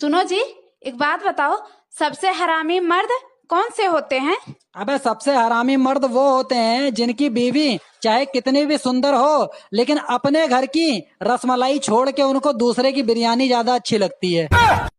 सुनो जी एक बात बताओ सबसे हरामी मर्द कौन से होते हैं अबे सबसे हरामी मर्द वो होते हैं जिनकी बीवी चाहे कितनी भी सुंदर हो लेकिन अपने घर की रसमलाई छोड़ के उनको दूसरे की बिरयानी ज्यादा अच्छी लगती है